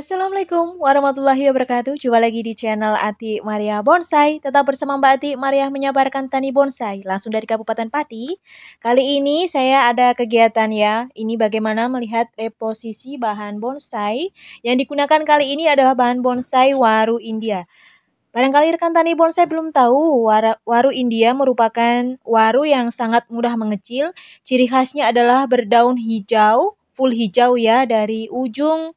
Assalamualaikum warahmatullahi wabarakatuh. Jumpa lagi di channel Ati Maria Bonsai. Tetap bersama Mbak Ati Maria menyabarkan tani bonsai langsung dari Kabupaten Pati. Kali ini saya ada kegiatan ya. Ini bagaimana melihat reposisi bahan bonsai yang digunakan kali ini adalah bahan bonsai waru India. Barangkali rekan tani bonsai belum tahu, waru India merupakan waru yang sangat mudah mengecil. Ciri khasnya adalah berdaun hijau, full hijau ya dari ujung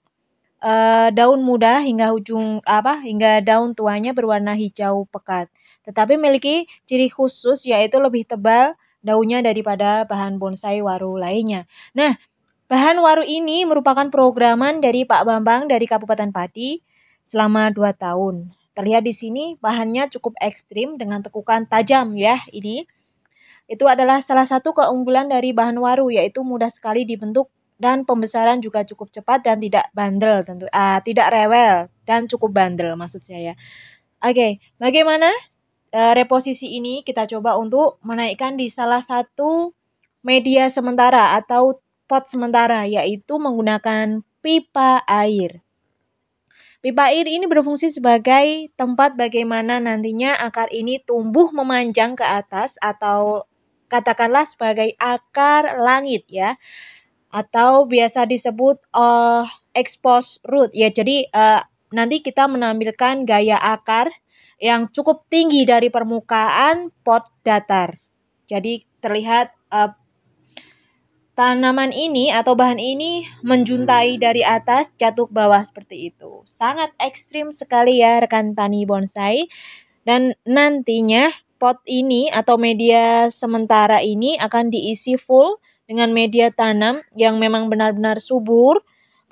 uh, daun muda hingga ujung apa hingga daun tuanya berwarna hijau pekat. Tetapi memiliki ciri khusus yaitu lebih tebal daunnya daripada bahan bonsai waru lainnya. Nah, bahan waru ini merupakan programan dari Pak Bambang dari Kabupaten Pati selama 2 tahun. Terlihat di sini bahannya cukup ekstrim dengan tekukan tajam ya ini. Itu adalah salah satu keunggulan dari bahan waru yaitu mudah sekali dibentuk dan pembesaran juga cukup cepat dan tidak bandel tentu uh, tidak rewel dan cukup bandel maksud saya. Oke, okay, bagaimana uh, reposisi ini kita coba untuk menaikkan di salah satu media sementara atau pot sementara yaitu menggunakan pipa air. Pipa air ini berfungsi sebagai tempat bagaimana nantinya akar ini tumbuh memanjang ke atas atau katakanlah sebagai akar langit ya atau biasa disebut uh, expose root ya jadi uh, nanti kita menampilkan gaya akar yang cukup tinggi dari permukaan pot datar jadi terlihat uh, tanaman ini atau bahan ini menjuntai hmm. dari atas jatuh ke bawah seperti itu sangat ekstrim sekali ya rekan tani bonsai dan nantinya pot ini atau media sementara ini akan diisi full dengan media tanam yang memang benar-benar subur.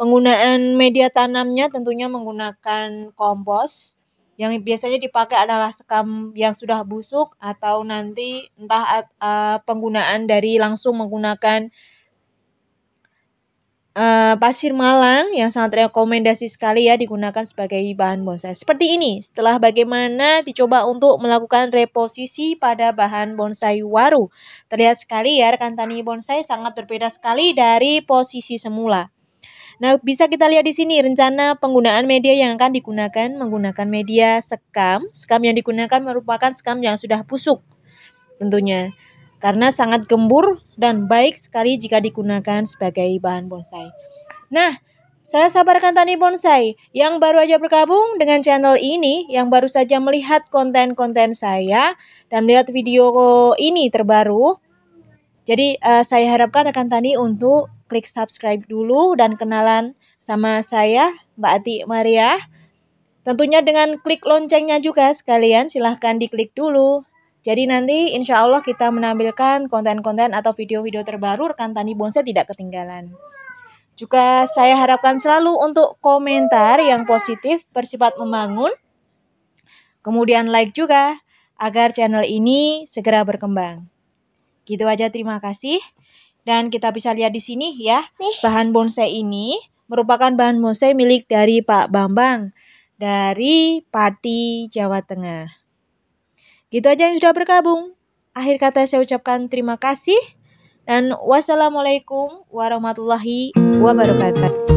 Penggunaan media tanamnya tentunya menggunakan kompos yang biasanya dipakai adalah sekam yang sudah busuk atau nanti entah uh, penggunaan dari langsung menggunakan uh, pasir malang yang sangat rekomendasi sekali ya digunakan sebagai bahan bonsai. Seperti ini, setelah bagaimana dicoba untuk melakukan reposisi pada bahan bonsai waru. Terlihat sekali ya rekan tani bonsai sangat berbeda sekali dari posisi semula. Nah, bisa kita lihat di sini rencana penggunaan media yang akan digunakan menggunakan media sekam. Sekam yang digunakan merupakan sekam yang sudah busuk tentunya karena sangat gembur dan baik sekali jika digunakan sebagai bahan bonsai. Nah, saya sabarkan tani bonsai yang baru aja bergabung dengan channel ini, yang baru saja melihat konten-konten saya dan melihat video ini terbaru. Jadi uh, saya harapkan rekan tani untuk klik subscribe dulu dan kenalan sama saya Mbak Ati Maria. Tentunya dengan klik loncengnya juga sekalian silahkan diklik dulu jadi nanti insya Allah kita menampilkan konten-konten atau video-video terbaru rekan tani bonsai tidak ketinggalan. Juga saya harapkan selalu untuk komentar yang positif bersifat membangun. Kemudian like juga agar channel ini segera berkembang. Gitu aja terima kasih. Dan kita bisa lihat di sini ya, bahan bonsai ini merupakan bahan bonsai milik dari Pak Bambang dari Pati, Jawa Tengah. Gitu aja yang sudah bergabung. Akhir kata saya ucapkan terima kasih dan wassalamualaikum warahmatullahi wabarakatuh.